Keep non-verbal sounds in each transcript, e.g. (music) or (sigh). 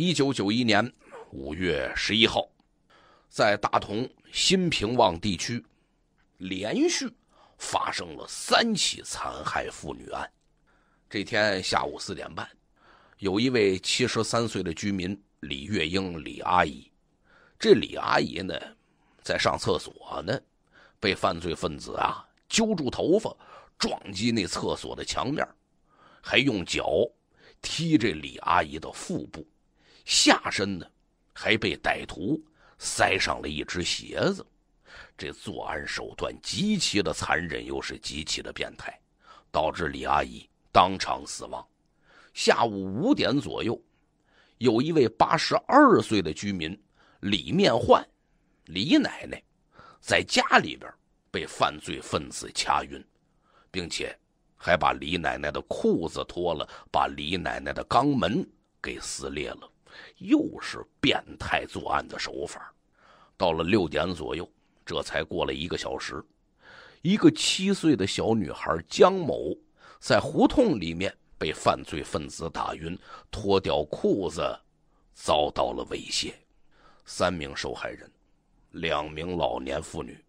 一九九一年五月十一号，在大同新平旺地区，连续发生了三起残害妇女案。这天下午四点半，有一位七十三岁的居民李月英李阿姨，这李阿姨呢，在上厕所呢，被犯罪分子啊揪住头发，撞击那厕所的墙面，还用脚踢这李阿姨的腹部。下身呢，还被歹徒塞上了一只鞋子，这作案手段极其的残忍，又是极其的变态，导致李阿姨当场死亡。下午五点左右，有一位八十二岁的居民李面焕，李奶奶在家里边被犯罪分子掐晕，并且还把李奶奶的裤子脱了，把李奶奶的肛门给撕裂了。又是变态作案的手法，到了六点左右，这才过了一个小时。一个七岁的小女孩江某在胡同里面被犯罪分子打晕，脱掉裤子遭到了猥亵。三名受害人，两名老年妇女，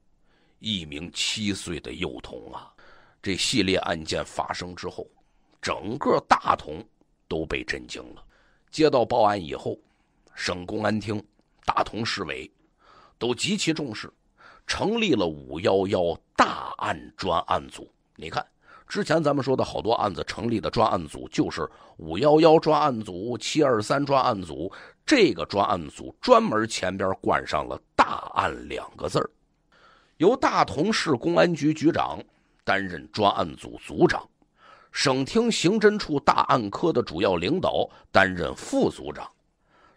一名七岁的幼童啊！这系列案件发生之后，整个大同都被震惊了。接到报案以后，省公安厅、大同市委都极其重视，成立了“五幺幺”大案专案组。你看，之前咱们说的好多案子成立的专案组，就是“五幺幺”专案组、“七二三”专案组，这个专案组专门前边冠上了“大案”两个字儿，由大同市公安局局长担任专案组组长。省厅刑侦处大案科的主要领导担任副组长，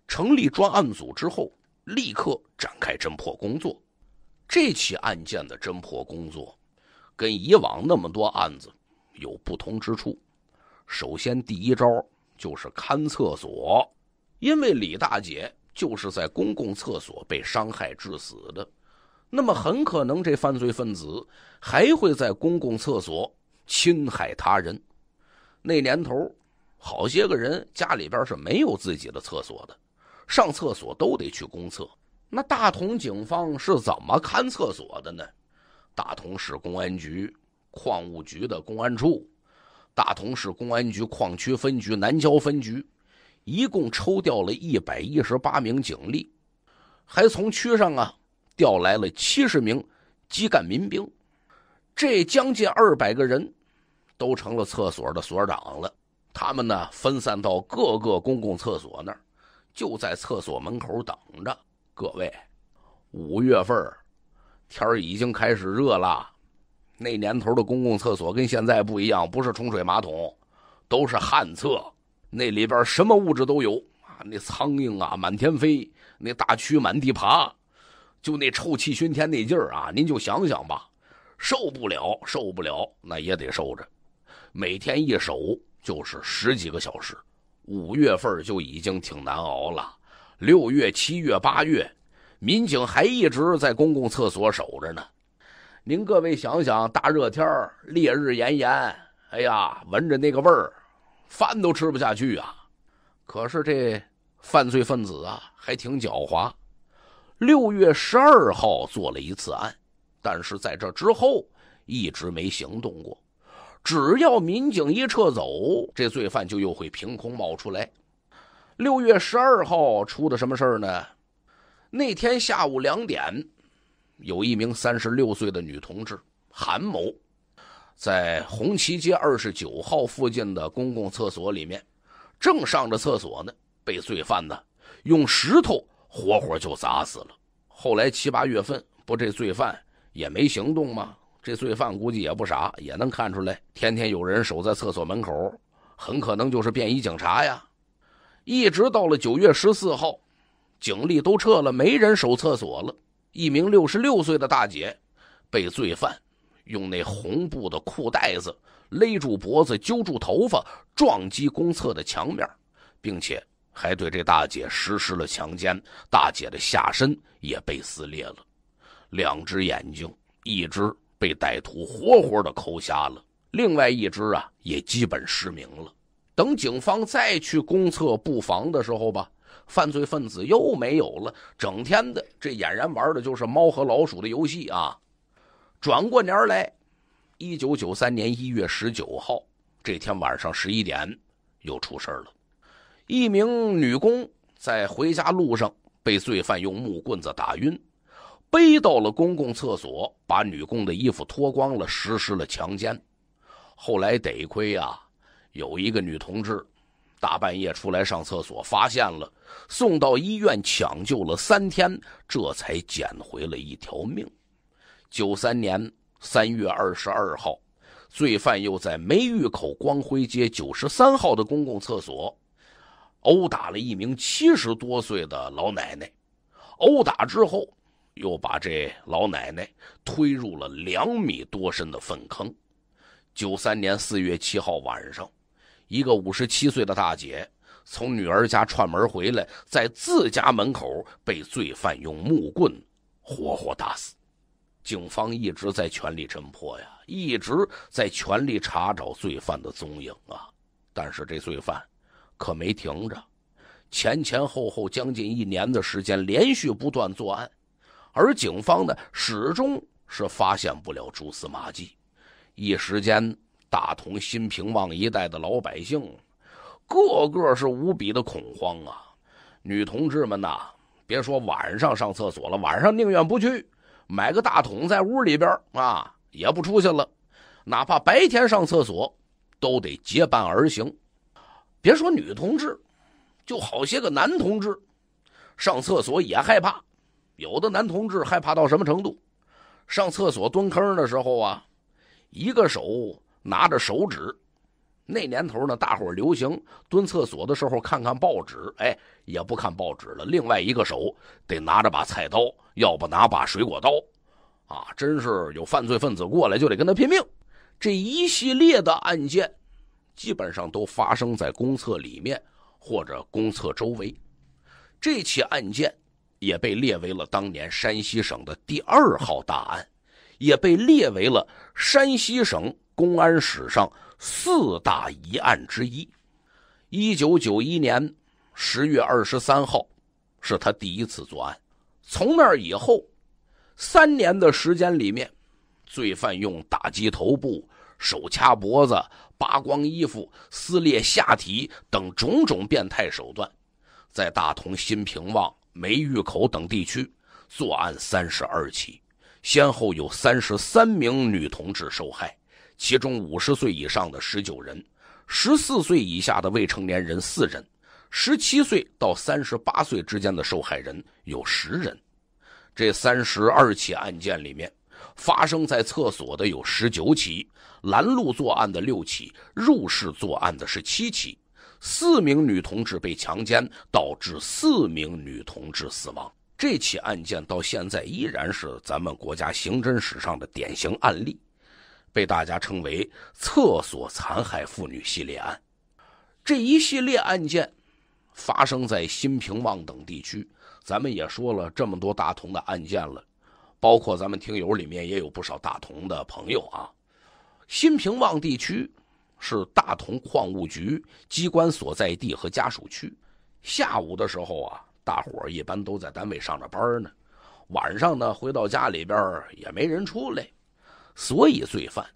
成立专案组之后，立刻展开侦破工作。这起案件的侦破工作，跟以往那么多案子有不同之处。首先，第一招就是看厕所，因为李大姐就是在公共厕所被伤害致死的，那么很可能这犯罪分子还会在公共厕所侵害他人。那年头，好些个人家里边是没有自己的厕所的，上厕所都得去公厕。那大同警方是怎么看厕所的呢？大同市公安局、矿务局的公安处、大同市公安局矿区分局南郊分局，一共抽调了一百一十八名警力，还从区上啊调来了七十名基干民兵，这将近二百个人。都成了厕所的所长了，他们呢分散到各个公共厕所那儿，就在厕所门口等着。各位，五月份天已经开始热了。那年头的公共厕所跟现在不一样，不是冲水马桶，都是旱厕。那里边什么物质都有啊，那苍蝇啊满天飞，那大蛆满地爬，就那臭气熏天那劲儿啊，您就想想吧，受不了，受不了，那也得受着。每天一守就是十几个小时，五月份就已经挺难熬了。六月、七月、八月，民警还一直在公共厕所守着呢。您各位想想，大热天烈日炎炎，哎呀，闻着那个味儿，饭都吃不下去啊。可是这犯罪分子啊，还挺狡猾。六月十二号做了一次案，但是在这之后一直没行动过。只要民警一撤走，这罪犯就又会凭空冒出来。六月十二号出的什么事儿呢？那天下午两点，有一名三十六岁的女同志韩某，在红旗街二十九号附近的公共厕所里面，正上着厕所呢，被罪犯呢用石头活活就砸死了。后来七八月份，不这罪犯也没行动吗？这罪犯估计也不傻，也能看出来，天天有人守在厕所门口，很可能就是便衣警察呀。一直到了九月十四号，警力都撤了，没人守厕所了。一名六十六岁的大姐被罪犯用那红布的裤带子勒住脖子、揪住头发，撞击公厕的墙面，并且还对这大姐实施了强奸。大姐的下身也被撕裂了，两只眼睛一只。被歹徒活活的抠瞎了，另外一只啊也基本失明了。等警方再去公厕布防的时候吧，犯罪分子又没有了。整天的这俨然玩的就是猫和老鼠的游戏啊。转过年来，一九九三年一月十九号这天晚上十一点，又出事了。一名女工在回家路上被罪犯用木棍子打晕。背到了公共厕所，把女工的衣服脱光了，实施了强奸。后来得亏啊，有一个女同志，大半夜出来上厕所发现了，送到医院抢救了三天，这才捡回了一条命。九三年三月二十二号，罪犯又在梅峪口光辉街九十三号的公共厕所，殴打了一名七十多岁的老奶奶。殴打之后。又把这老奶奶推入了两米多深的粪坑。九三年四月七号晚上，一个五十七岁的大姐从女儿家串门回来，在自家门口被罪犯用木棍活活打死。警方一直在全力侦破呀，一直在全力查找罪犯的踪影啊。但是这罪犯可没停着，前前后后将近一年的时间，连续不断作案。而警方呢，始终是发现不了蛛丝马迹，一时间，大同新平望一带的老百姓，个个是无比的恐慌啊！女同志们呐，别说晚上上厕所了，晚上宁愿不去，买个大桶在屋里边啊，也不出去了。哪怕白天上厕所，都得结伴而行。别说女同志，就好些个男同志，上厕所也害怕。有的男同志害怕到什么程度？上厕所蹲坑的时候啊，一个手拿着手指。那年头呢，大伙流行蹲厕所的时候看看报纸，哎，也不看报纸了。另外一个手得拿着把菜刀，要不拿把水果刀，啊，真是有犯罪分子过来就得跟他拼命。这一系列的案件，基本上都发生在公厕里面或者公厕周围。这起案件。也被列为了当年山西省的第二号大案，也被列为了山西省公安史上四大疑案之一。一九九一年十月二十三号，是他第一次作案。从那以后，三年的时间里面，罪犯用打击头部、手掐脖子、扒光衣服、撕裂下体等种种变态手段，在大同新平旺。梅峪口等地区作案三十二起，先后有三十三名女同志受害，其中五十岁以上的十九人，十四岁以下的未成年人四人，十七岁到三十八岁之间的受害人有十人。这三十二起案件里面，发生在厕所的有十九起，拦路作案的六起，入室作案的是七起。四名女同志被强奸，导致四名女同志死亡。这起案件到现在依然是咱们国家刑侦史上的典型案例，被大家称为“厕所残害妇女系列案”。这一系列案件发生在新平旺等地区。咱们也说了这么多大同的案件了，包括咱们听友里面也有不少大同的朋友啊。新平旺地区。是大同矿务局机关所在地和家属区。下午的时候啊，大伙儿一般都在单位上着班呢。晚上呢，回到家里边也没人出来，所以罪犯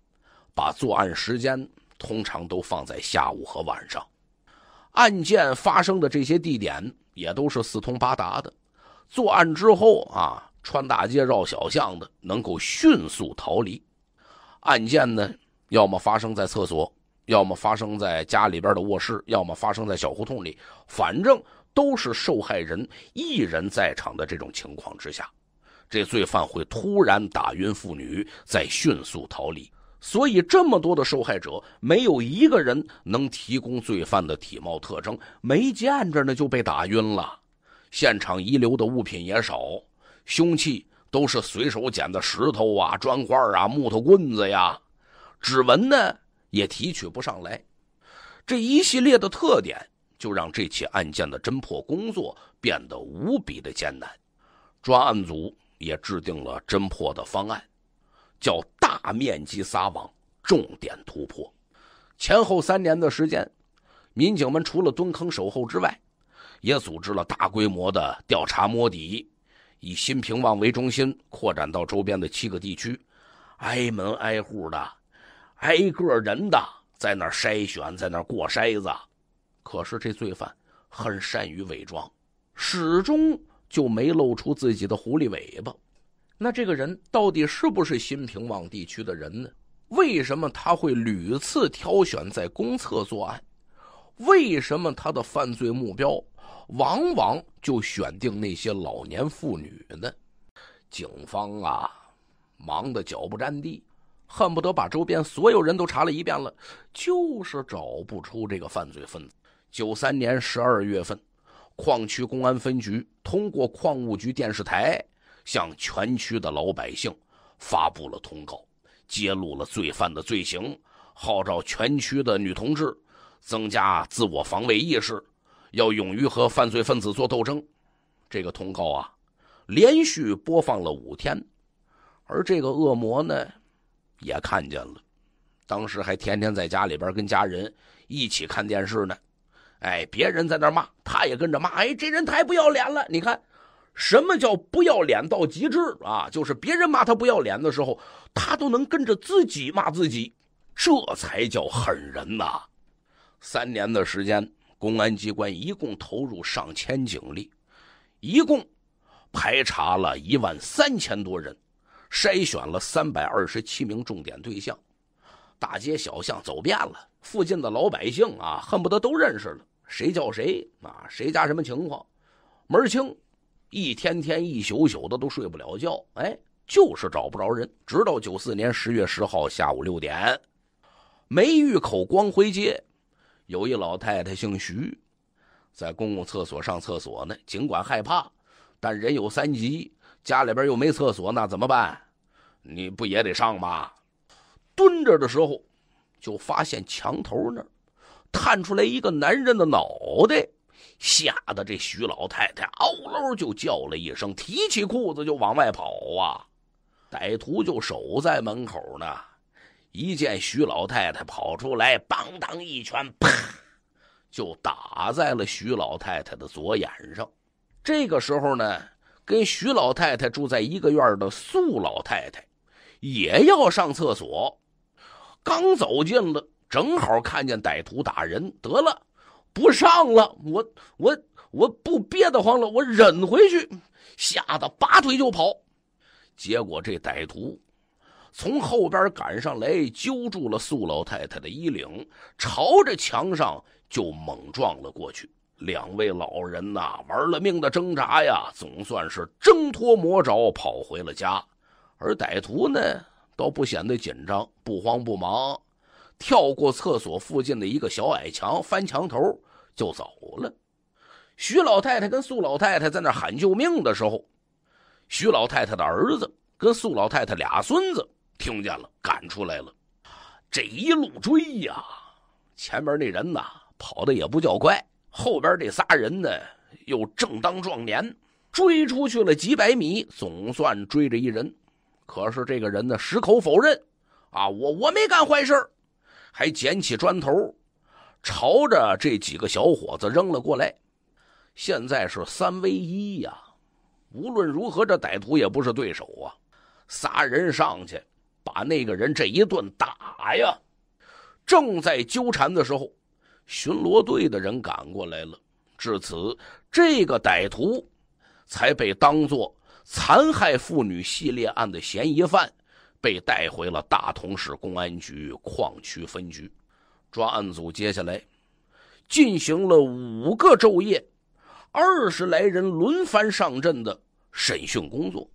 把作案时间通常都放在下午和晚上。案件发生的这些地点也都是四通八达的，作案之后啊，穿大街绕小巷的能够迅速逃离。案件呢，要么发生在厕所。要么发生在家里边的卧室，要么发生在小胡同里，反正都是受害人一人在场的这种情况之下，这罪犯会突然打晕妇女，再迅速逃离。所以这么多的受害者，没有一个人能提供罪犯的体貌特征，没见着呢就被打晕了。现场遗留的物品也少，凶器都是随手捡的石头啊、砖块啊、木头棍子呀，指纹呢？也提取不上来，这一系列的特点就让这起案件的侦破工作变得无比的艰难。专案组也制定了侦破的方案，叫“大面积撒网，重点突破”。前后三年的时间，民警们除了蹲坑守候之外，也组织了大规模的调查摸底，以新平旺为中心，扩展到周边的七个地区，挨门挨户的。挨个人的在那筛选，在那过筛子，可是这罪犯很善于伪装，始终就没露出自己的狐狸尾巴。那这个人到底是不是新平望地区的人呢？为什么他会屡次挑选在公厕作案？为什么他的犯罪目标往往就选定那些老年妇女呢？警方啊，忙得脚不沾地。恨不得把周边所有人都查了一遍了，就是找不出这个犯罪分子。九三年十二月份，矿区公安分局通过矿务局电视台向全区的老百姓发布了通告，揭露了罪犯的罪行，号召全区的女同志增加自我防卫意识，要勇于和犯罪分子作斗争。这个通告啊，连续播放了五天，而这个恶魔呢？也看见了，当时还天天在家里边跟家人一起看电视呢。哎，别人在那骂，他也跟着骂。哎，这人太不要脸了！你看，什么叫不要脸到极致啊？就是别人骂他不要脸的时候，他都能跟着自己骂自己，这才叫狠人呐！三年的时间，公安机关一共投入上千警力，一共排查了一万三千多人。筛选了三百二十七名重点对象，大街小巷走遍了，附近的老百姓啊，恨不得都认识了，谁叫谁啊，谁家什么情况，门儿清。一天天一宿宿的都睡不了觉，哎，就是找不着人。直到九四年十月十号下午六点，梅峪口光辉街有一老太太姓徐，在公共厕所上厕所呢，尽管害怕，但人有三急。家里边又没厕所，那怎么办？你不也得上吗？蹲着的时候，就发现墙头那儿探出来一个男人的脑袋，吓得这徐老太太嗷嗷就叫了一声，提起裤子就往外跑啊！歹徒就守在门口呢，一见徐老太太跑出来，邦当一拳，啪，就打在了徐老太太的左眼上。这个时候呢。跟徐老太太住在一个院的素老太太，也要上厕所，刚走进了，正好看见歹徒打人，得了，不上了，我我我不憋得慌了，我忍回去，吓得拔腿就跑，结果这歹徒从后边赶上来，揪住了素老太太的衣领，朝着墙上就猛撞了过去。两位老人呐，玩了命的挣扎呀，总算是挣脱魔爪，跑回了家。而歹徒呢，倒不显得紧张，不慌不忙，跳过厕所附近的一个小矮墙，翻墙头就走了。徐老太太跟苏老太太在那喊救命的时候，徐老太太的儿子跟苏老太太俩孙子听见了，赶出来了。这一路追呀，前面那人呐，跑的也不叫快。后边这仨人呢，又正当壮年，追出去了几百米，总算追着一人。可是这个人呢，矢口否认，啊，我我没干坏事还捡起砖头，朝着这几个小伙子扔了过来。现在是三 v 一呀，无论如何，这歹徒也不是对手啊。仨人上去把那个人这一顿打呀，正在纠缠的时候。巡逻队的人赶过来了，至此，这个歹徒才被当作残害妇女系列案的嫌疑犯，被带回了大同市公安局矿区分局。专案组接下来进行了五个昼夜、二十来人轮番上阵的审讯工作。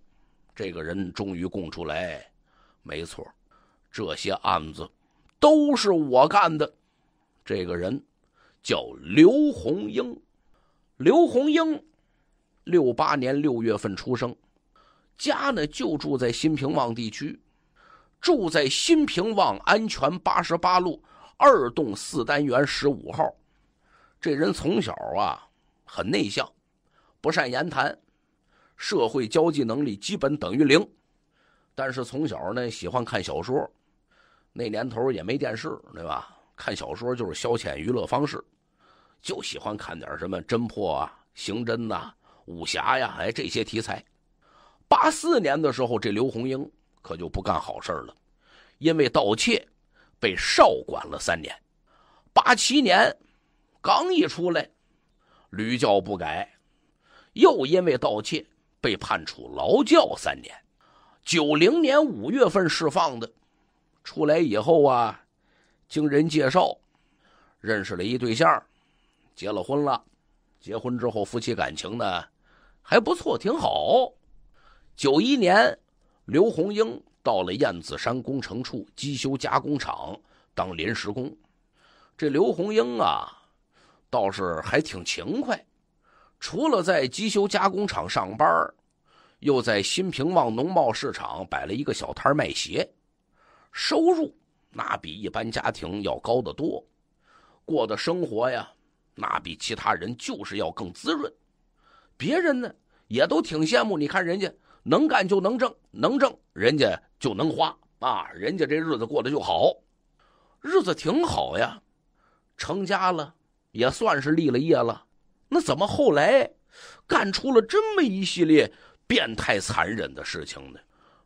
这个人终于供出来：没错，这些案子都是我干的。这个人叫刘红英，刘红英，六八年六月份出生，家呢就住在新平旺地区，住在新平旺安全八十八路二栋四单元十五号。这人从小啊很内向，不善言谈，社会交际能力基本等于零。但是从小呢喜欢看小说，那年头也没电视，对吧？看小说就是消遣娱乐方式，就喜欢看点什么侦破啊、刑侦呐、武侠呀，哎这些题材。八四年的时候，这刘红英可就不干好事了，因为盗窃被少管了三年。八七年刚一出来，屡教不改，又因为盗窃被判处劳教三年。九零年五月份释放的，出来以后啊。经人介绍，认识了一对象，结了婚了。结婚之后，夫妻感情呢还不错，挺好。九一年，刘红英到了燕子山工程处机修加工厂当临时工。这刘红英啊，倒是还挺勤快，除了在机修加工厂上班，又在新平旺农贸市场摆了一个小摊卖鞋，收入。那比一般家庭要高得多，过的生活呀，那比其他人就是要更滋润。别人呢也都挺羡慕，你看人家能干就能挣，能挣人家就能花啊，人家这日子过得就好，日子挺好呀。成家了也算是立了业了，那怎么后来干出了这么一系列变态残忍的事情呢？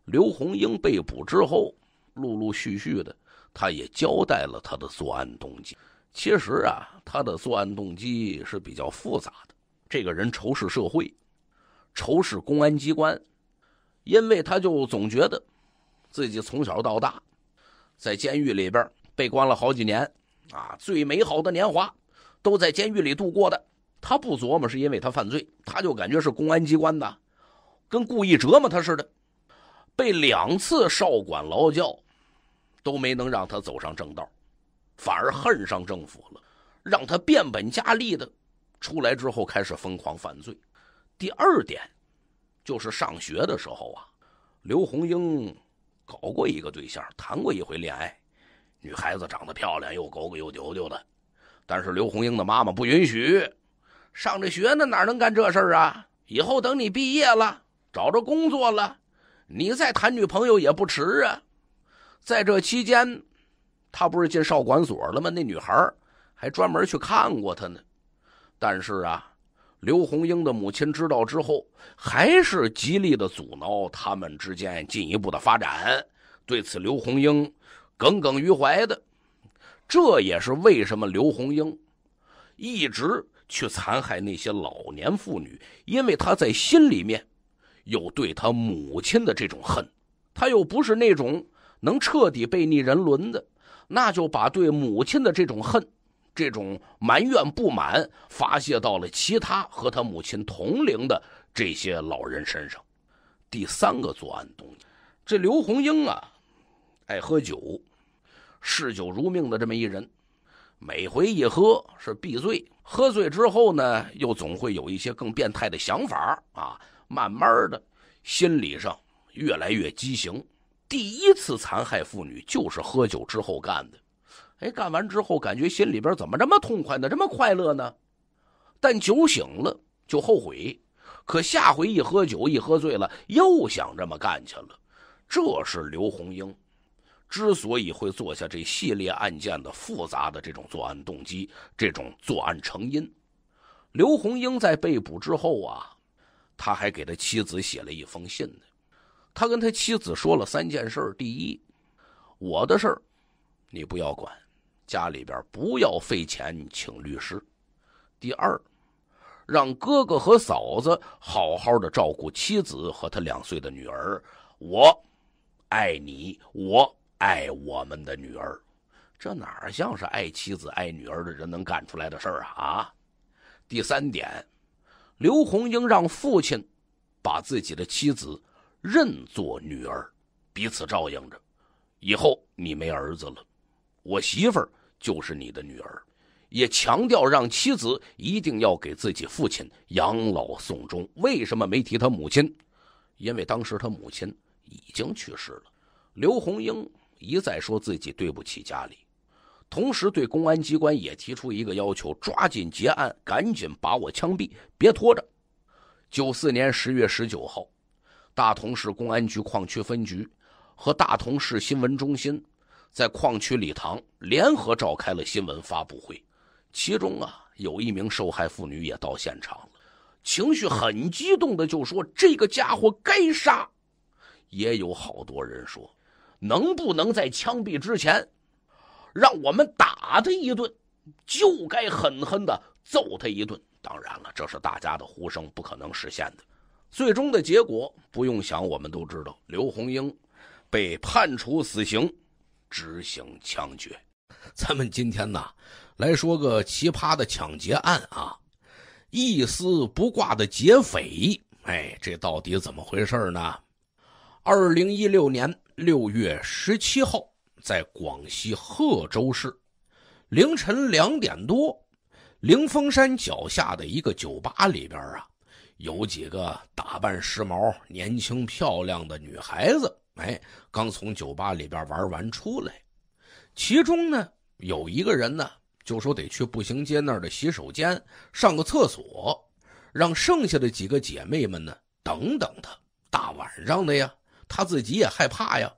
刘红英被捕之后，陆陆续续的。他也交代了他的作案动机。其实啊，他的作案动机是比较复杂的。这个人仇视社会，仇视公安机关，因为他就总觉得，自己从小到大，在监狱里边被关了好几年，啊，最美好的年华，都在监狱里度过的。他不琢磨是因为他犯罪，他就感觉是公安机关的，跟故意折磨他似的，被两次少管劳教。都没能让他走上正道，反而恨上政府了，让他变本加厉的，出来之后开始疯狂犯罪。第二点，就是上学的时候啊，刘红英搞过一个对象，谈过一回恋爱，女孩子长得漂亮，又狗狗又牛牛的，但是刘红英的妈妈不允许，上着学呢，哪能干这事啊？以后等你毕业了，找着工作了，你再谈女朋友也不迟啊。在这期间，他不是进少管所了吗？那女孩还专门去看过他呢。但是啊，刘红英的母亲知道之后，还是极力的阻挠他们之间进一步的发展。对此，刘红英耿耿于怀的。这也是为什么刘红英一直去残害那些老年妇女，因为他在心里面有对他母亲的这种恨。他又不是那种。能彻底背逆人伦的，那就把对母亲的这种恨、这种埋怨、不满发泄到了其他和他母亲同龄的这些老人身上。第三个作案动机，这刘红英啊，爱喝酒，嗜酒如命的这么一人，每回一喝是必醉，喝醉之后呢，又总会有一些更变态的想法啊，慢慢的，心理上越来越畸形。第一次残害妇女就是喝酒之后干的，哎，干完之后感觉心里边怎么这么痛快呢？这么快乐呢？但酒醒了就后悔，可下回一喝酒一喝醉了又想这么干去了。这是刘红英之所以会做下这系列案件的复杂的这种作案动机、这种作案成因。刘红英在被捕之后啊，他还给他妻子写了一封信呢。他跟他妻子说了三件事：第一，我的事儿你不要管，家里边不要费钱请律师；第二，让哥哥和嫂子好好的照顾妻子和他两岁的女儿。我爱你，我爱我们的女儿。这哪像是爱妻子、爱女儿的人能干出来的事儿啊！第三点，刘红英让父亲把自己的妻子。认作女儿，彼此照应着。以后你没儿子了，我媳妇儿就是你的女儿。也强调让妻子一定要给自己父亲养老送终。为什么没提他母亲？因为当时他母亲已经去世了。刘红英一再说自己对不起家里，同时对公安机关也提出一个要求：抓紧结案，赶紧把我枪毙，别拖着。九四年十月十九号。大同市公安局矿区分局和大同市新闻中心在矿区礼堂联合召开了新闻发布会，其中啊有一名受害妇女也到现场了，情绪很激动的就说：“这个家伙该杀。”也有好多人说：“能不能在枪毙之前，让我们打他一顿？就该狠狠的揍他一顿。”当然了，这是大家的呼声，不可能实现的。最终的结果不用想，我们都知道，刘红英被判处死刑，执行枪决。(laughs) 咱们今天呢，来说个奇葩的抢劫案啊，一丝不挂的劫匪，哎，这到底怎么回事呢？二零一六年六月十七号，在广西贺州市凌晨两点多，灵峰山脚下的一个酒吧里边啊。有几个打扮时髦、年轻漂亮的女孩子，哎，刚从酒吧里边玩完出来。其中呢，有一个人呢，就说得去步行街那儿的洗手间上个厕所，让剩下的几个姐妹们呢等等他。大晚上的呀，她自己也害怕呀。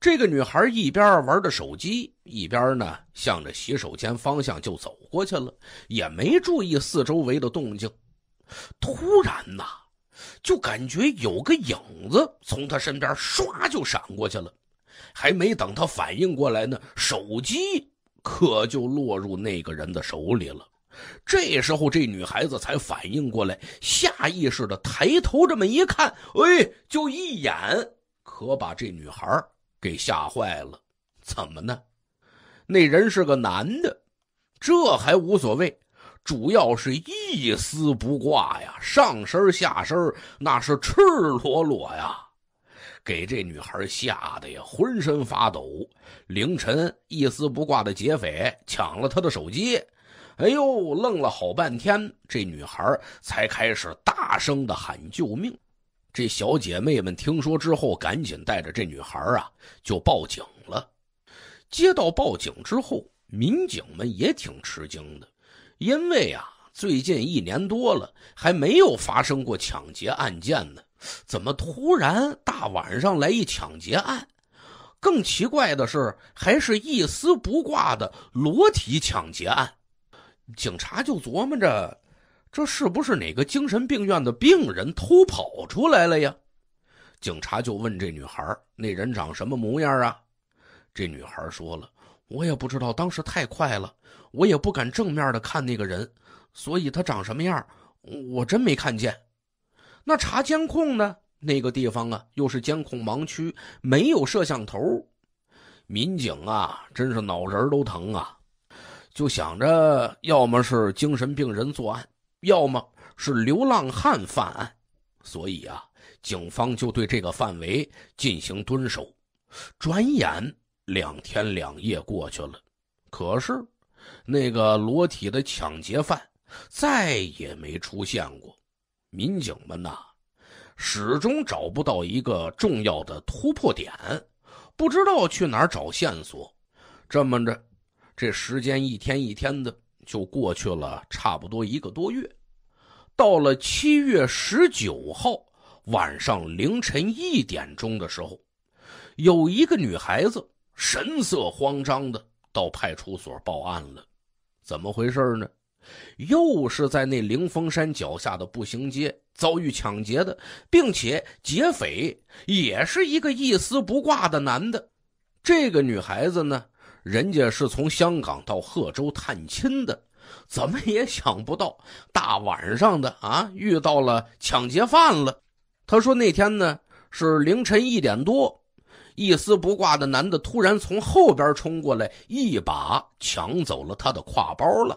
这个女孩一边玩着手机，一边呢向着洗手间方向就走过去了，也没注意四周围的动静。突然呐，就感觉有个影子从他身边唰就闪过去了，还没等他反应过来呢，手机可就落入那个人的手里了。这时候这女孩子才反应过来，下意识的抬头这么一看，哎，就一眼可把这女孩给吓坏了。怎么呢？那人是个男的，这还无所谓。主要是一丝不挂呀，上身下身那是赤裸裸呀，给这女孩吓得呀浑身发抖。凌晨，一丝不挂的劫匪抢了她的手机，哎呦，愣了好半天，这女孩才开始大声的喊救命。这小姐妹们听说之后，赶紧带着这女孩啊就报警了。接到报警之后，民警们也挺吃惊的。因为啊，最近一年多了还没有发生过抢劫案件呢，怎么突然大晚上来一抢劫案？更奇怪的是，还是一丝不挂的裸体抢劫案。警察就琢磨着，这是不是哪个精神病院的病人偷跑出来了呀？警察就问这女孩：“那人长什么模样啊？”这女孩说了：“我也不知道，当时太快了。”我也不敢正面的看那个人，所以他长什么样，我真没看见。那查监控呢？那个地方啊，又是监控盲区，没有摄像头。民警啊，真是脑仁都疼啊！就想着，要么是精神病人作案，要么是流浪汉犯案。所以啊，警方就对这个范围进行蹲守。转眼两天两夜过去了，可是。那个裸体的抢劫犯再也没出现过，民警们呐，始终找不到一个重要的突破点，不知道去哪儿找线索。这么着，这时间一天一天的就过去了，差不多一个多月。到了七月十九号晚上凌晨一点钟的时候，有一个女孩子神色慌张的。到派出所报案了，怎么回事呢？又是在那灵峰山脚下的步行街遭遇抢劫的，并且劫匪也是一个一丝不挂的男的。这个女孩子呢，人家是从香港到贺州探亲的，怎么也想不到大晚上的啊遇到了抢劫犯了。他说那天呢是凌晨一点多。一丝不挂的男的突然从后边冲过来，一把抢走了他的挎包了。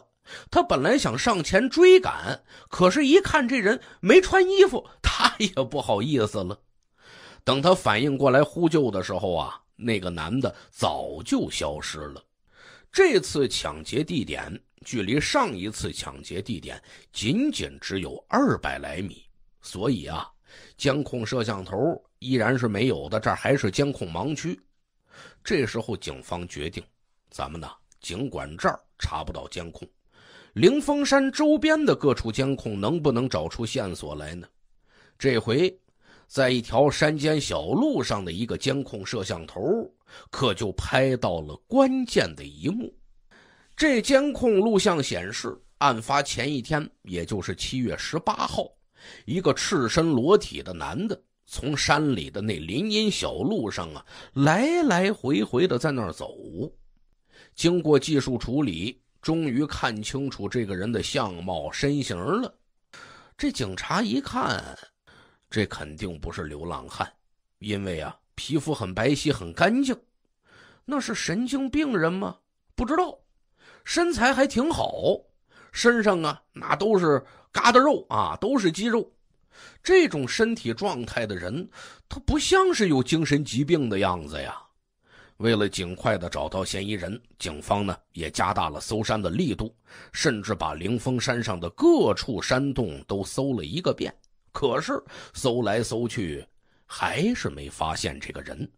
他本来想上前追赶，可是一看这人没穿衣服，他也不好意思了。等他反应过来呼救的时候啊，那个男的早就消失了。这次抢劫地点距离上一次抢劫地点仅仅只有二百来米，所以啊，监控摄像头。依然是没有的，这还是监控盲区。这时候，警方决定，咱们呢，尽管这儿查不到监控，灵峰山周边的各处监控能不能找出线索来呢？这回，在一条山间小路上的一个监控摄像头，可就拍到了关键的一幕。这监控录像显示，案发前一天，也就是七月十八号，一个赤身裸体的男的。从山里的那林荫小路上啊，来来回回的在那儿走，经过技术处理，终于看清楚这个人的相貌身形了。这警察一看，这肯定不是流浪汉，因为啊，皮肤很白皙，很干净，那是神经病人吗？不知道，身材还挺好，身上啊，那都是疙瘩肉啊，都是肌肉。这种身体状态的人，他不像是有精神疾病的样子呀。为了尽快的找到嫌疑人，警方呢也加大了搜山的力度，甚至把灵峰山上的各处山洞都搜了一个遍。可是搜来搜去，还是没发现这个人。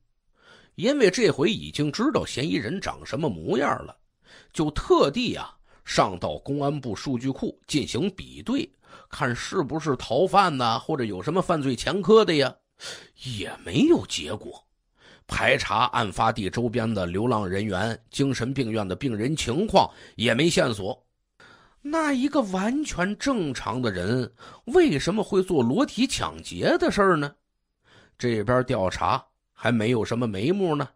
因为这回已经知道嫌疑人长什么模样了，就特地啊上到公安部数据库进行比对。看是不是逃犯呐，或者有什么犯罪前科的呀？也没有结果。排查案发地周边的流浪人员、精神病院的病人情况，也没线索。那一个完全正常的人，为什么会做裸体抢劫的事儿呢？这边调查还没有什么眉目呢。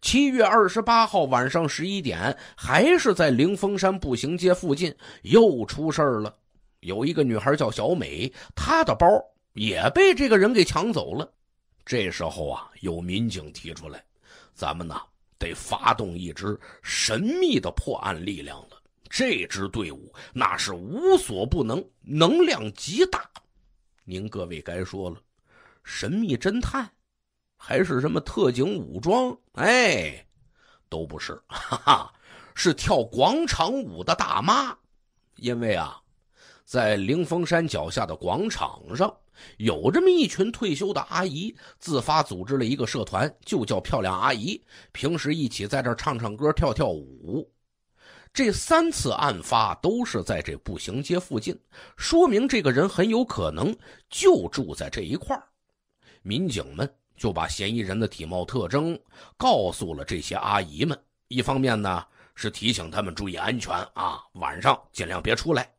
七月二十八号晚上十一点，还是在凌峰山步行街附近又出事儿了。有一个女孩叫小美，她的包也被这个人给抢走了。这时候啊，有民警提出来：“咱们呢得发动一支神秘的破案力量了。这支队伍那是无所不能，能量极大。”您各位该说了，神秘侦探，还是什么特警武装？哎，都不是，哈哈，是跳广场舞的大妈，因为啊。在灵峰山脚下的广场上，有这么一群退休的阿姨自发组织了一个社团，就叫“漂亮阿姨”。平时一起在这唱唱歌、跳跳舞。这三次案发都是在这步行街附近，说明这个人很有可能就住在这一块民警们就把嫌疑人的体貌特征告诉了这些阿姨们，一方面呢是提醒他们注意安全啊，晚上尽量别出来。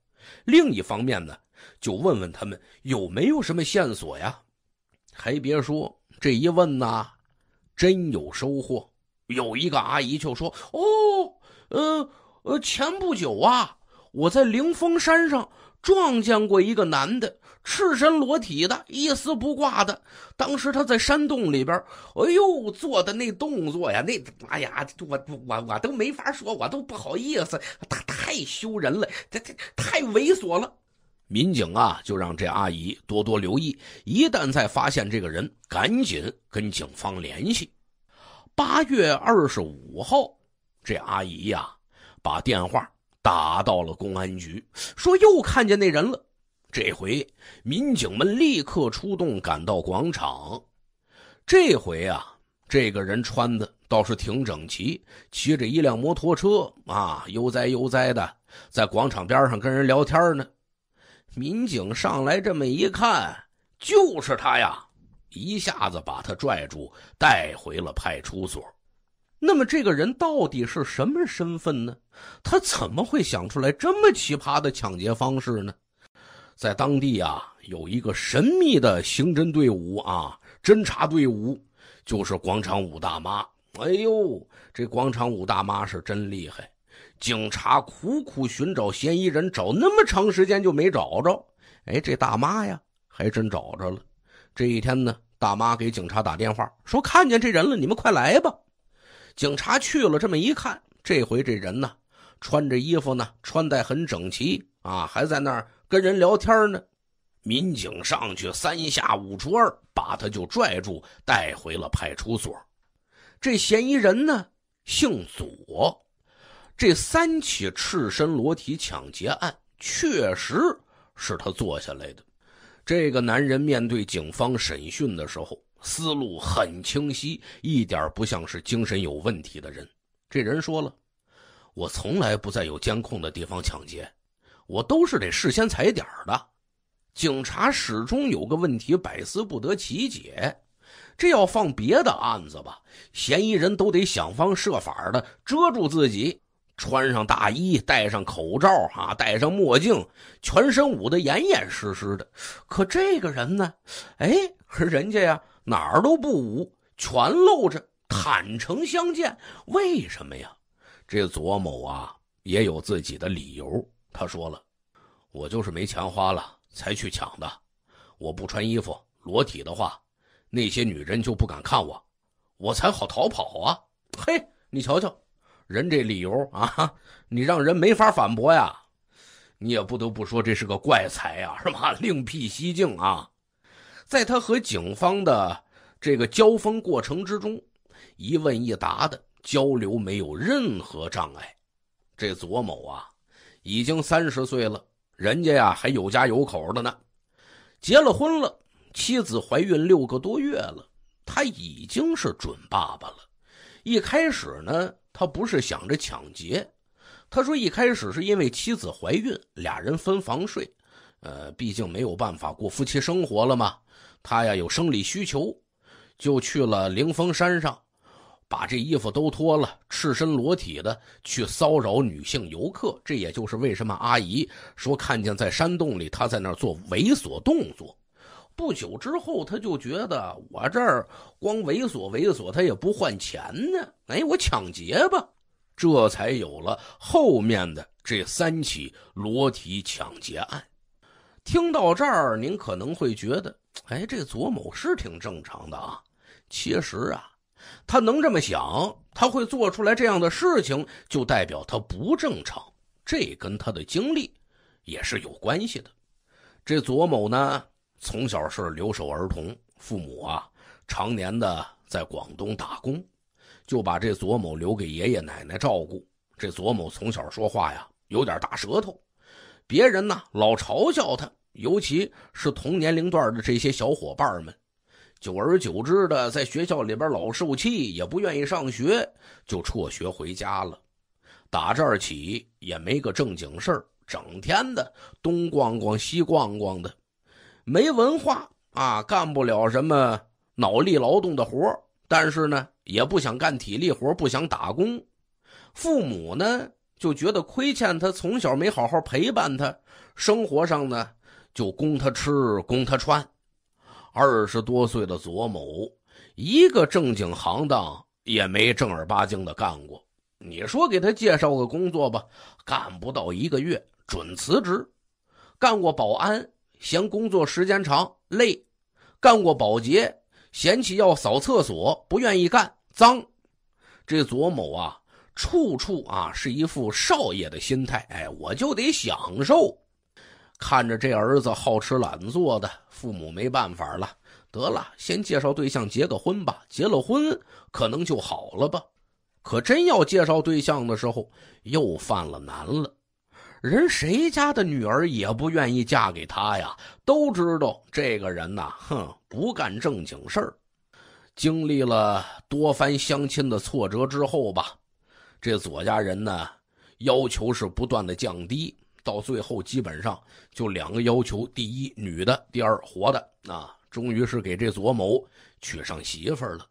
另一方面呢，就问问他们有没有什么线索呀？还别说，这一问呐，真有收获。有一个阿姨就说：“哦，嗯，呃，前不久啊。”我在灵峰山上撞见过一个男的，赤身裸体的，一丝不挂的。当时他在山洞里边，哎呦，做的那动作呀，那哎呀，我我我都没法说，我都不好意思，他太羞人了，这这太猥琐了。民警啊，就让这阿姨多多留意，一旦再发现这个人，赶紧跟警方联系。八月二十五号，这阿姨呀，把电话。打到了公安局，说又看见那人了。这回民警们立刻出动，赶到广场。这回啊，这个人穿的倒是挺整齐，骑着一辆摩托车啊，悠哉悠哉的在广场边上跟人聊天呢。民警上来这么一看，就是他呀，一下子把他拽住，带回了派出所。那么这个人到底是什么身份呢？他怎么会想出来这么奇葩的抢劫方式呢？在当地啊，有一个神秘的刑侦队伍啊，侦查队伍就是广场舞大妈。哎呦，这广场舞大妈是真厉害！警察苦苦寻找嫌疑人，找那么长时间就没找着。哎，这大妈呀，还真找着了。这一天呢，大妈给警察打电话说看见这人了，你们快来吧。警察去了，这么一看，这回这人呢，穿着衣服呢，穿戴很整齐啊，还在那儿跟人聊天呢。民警上去三下五除二把他就拽住，带回了派出所。这嫌疑人呢，姓左，这三起赤身裸体抢劫案确实是他做下来的。这个男人面对警方审讯的时候。思路很清晰，一点不像是精神有问题的人。这人说了：“我从来不在有监控的地方抢劫，我都是得事先踩点的。”警察始终有个问题，百思不得其解。这要放别的案子吧，嫌疑人都得想方设法的遮住自己，穿上大衣，戴上口罩，啊，戴上墨镜，全身捂得严严实实的。可这个人呢，哎，可人家呀。哪儿都不捂，全露着，坦诚相见。为什么呀？这左某啊，也有自己的理由。他说了：“我就是没钱花了，才去抢的。我不穿衣服，裸体的话，那些女人就不敢看我，我才好逃跑啊。”嘿，你瞧瞧，人这理由啊，你让人没法反驳呀。你也不得不说，这是个怪才啊，是吗？另辟蹊径啊。在他和警方的这个交锋过程之中，一问一答的交流没有任何障碍。这左某啊，已经三十岁了，人家呀还有家有口的呢，结了婚了，妻子怀孕六个多月了，他已经是准爸爸了。一开始呢，他不是想着抢劫，他说一开始是因为妻子怀孕，俩人分房睡，呃，毕竟没有办法过夫妻生活了嘛。他呀有生理需求，就去了灵峰山上，把这衣服都脱了，赤身裸体的去骚扰女性游客。这也就是为什么阿姨说看见在山洞里他在那儿做猥琐动作。不久之后，他就觉得我这儿光猥琐猥琐，他也不换钱呢。哎，我抢劫吧，这才有了后面的这三起裸体抢劫案。听到这儿，您可能会觉得。哎，这左某是挺正常的啊。其实啊，他能这么想，他会做出来这样的事情，就代表他不正常。这跟他的经历也是有关系的。这左某呢，从小是留守儿童，父母啊，常年的在广东打工，就把这左某留给爷爷奶奶照顾。这左某从小说话呀，有点大舌头，别人呢老嘲笑他。尤其是同年龄段的这些小伙伴们，久而久之的在学校里边老受气，也不愿意上学，就辍学回家了。打这儿起也没个正经事儿，整天的东逛逛西逛逛的，没文化啊，干不了什么脑力劳动的活但是呢，也不想干体力活，不想打工。父母呢就觉得亏欠他，从小没好好陪伴他，生活上呢。就供他吃，供他穿。二十多岁的左某，一个正经行当也没正儿八经的干过。你说给他介绍个工作吧，干不到一个月准辞职。干过保安，嫌工作时间长累；干过保洁，嫌弃要扫厕所，不愿意干脏。这左某啊，处处啊是一副少爷的心态。哎，我就得享受。看着这儿子好吃懒做，的父母没办法了，得了，先介绍对象结个婚吧，结了婚可能就好了吧。可真要介绍对象的时候，又犯了难了，人谁家的女儿也不愿意嫁给他呀，都知道这个人呐，哼，不干正经事儿。经历了多番相亲的挫折之后吧，这左家人呢，要求是不断的降低。到最后，基本上就两个要求：第一，女的；第二，活的。啊，终于是给这左某娶上媳妇了。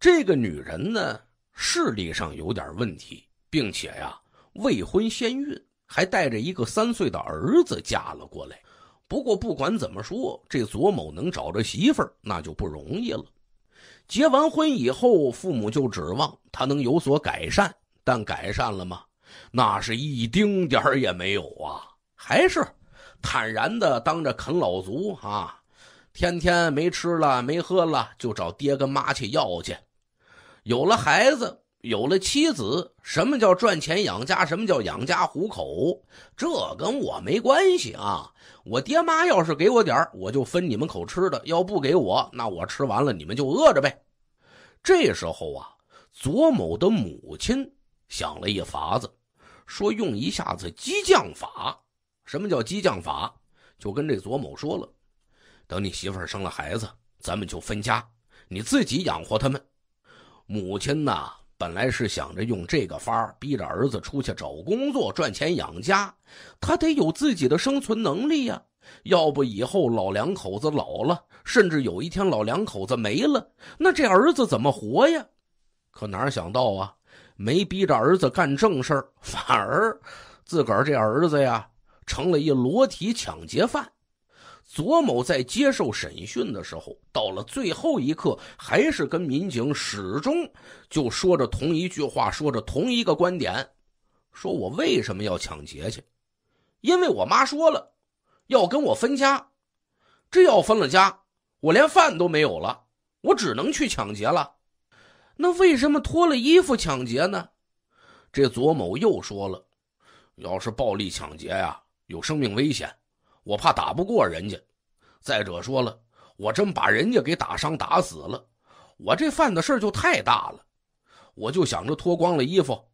这个女人呢，视力上有点问题，并且呀，未婚先孕，还带着一个三岁的儿子嫁了过来。不过，不管怎么说，这左某能找着媳妇，那就不容易了。结完婚以后，父母就指望他能有所改善，但改善了吗？那是一丁点儿也没有啊！还是坦然的当着啃老族啊，天天没吃了没喝了就找爹跟妈去要去。有了孩子，有了妻子，什么叫赚钱养家？什么叫养家糊口？这跟我没关系啊！我爹妈要是给我点儿，我就分你们口吃的；要不给我，那我吃完了你们就饿着呗。这时候啊，左某的母亲想了一法子。说用一下子激将法，什么叫激将法？就跟这左某说了，等你媳妇儿生了孩子，咱们就分家，你自己养活他们。母亲呐，本来是想着用这个法儿逼着儿子出去找工作，赚钱养家，他得有自己的生存能力呀。要不以后老两口子老了，甚至有一天老两口子没了，那这儿子怎么活呀？可哪想到啊。没逼着儿子干正事 (laughs) 反而自个儿这儿子呀，成了一裸体抢劫犯。左某在接受审讯的时候，到了最后一刻，还是跟民警始终就说着同一句话，说着同一个观点：“说我为什么要抢劫去？因为我妈说了，要跟我分家。这要分了家，我连饭都没有了，我只能去抢劫了。”那为什么脱了衣服抢劫呢？这左某又说了：“要是暴力抢劫呀，有生命危险，我怕打不过人家。再者说了，我真把人家给打伤打死了，我这犯的事儿就太大了。我就想着脱光了衣服，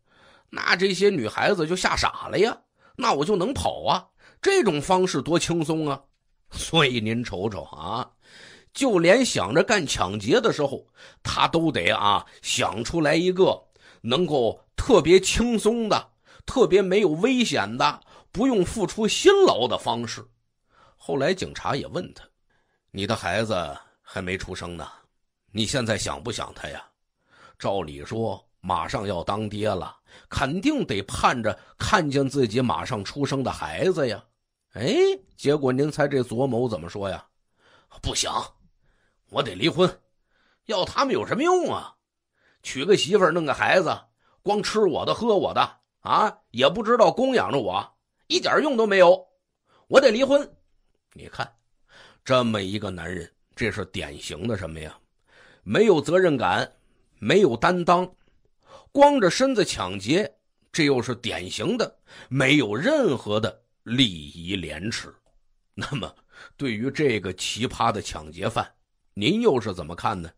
那这些女孩子就吓傻了呀，那我就能跑啊。这种方式多轻松啊！所以您瞅瞅啊。”就连想着干抢劫的时候，他都得啊想出来一个能够特别轻松的、特别没有危险的、不用付出辛劳的方式。后来警察也问他：“你的孩子还没出生呢，你现在想不想他呀？”照理说，马上要当爹了，肯定得盼着看见自己马上出生的孩子呀。哎，结果您猜这左某怎么说呀？不想。我得离婚，要他们有什么用啊？娶个媳妇儿，弄个孩子，光吃我的，喝我的，啊，也不知道供养着我，一点用都没有。我得离婚。你看，这么一个男人，这是典型的什么呀？没有责任感，没有担当，光着身子抢劫，这又是典型的没有任何的礼仪廉耻。那么，对于这个奇葩的抢劫犯。您又是怎么看呢？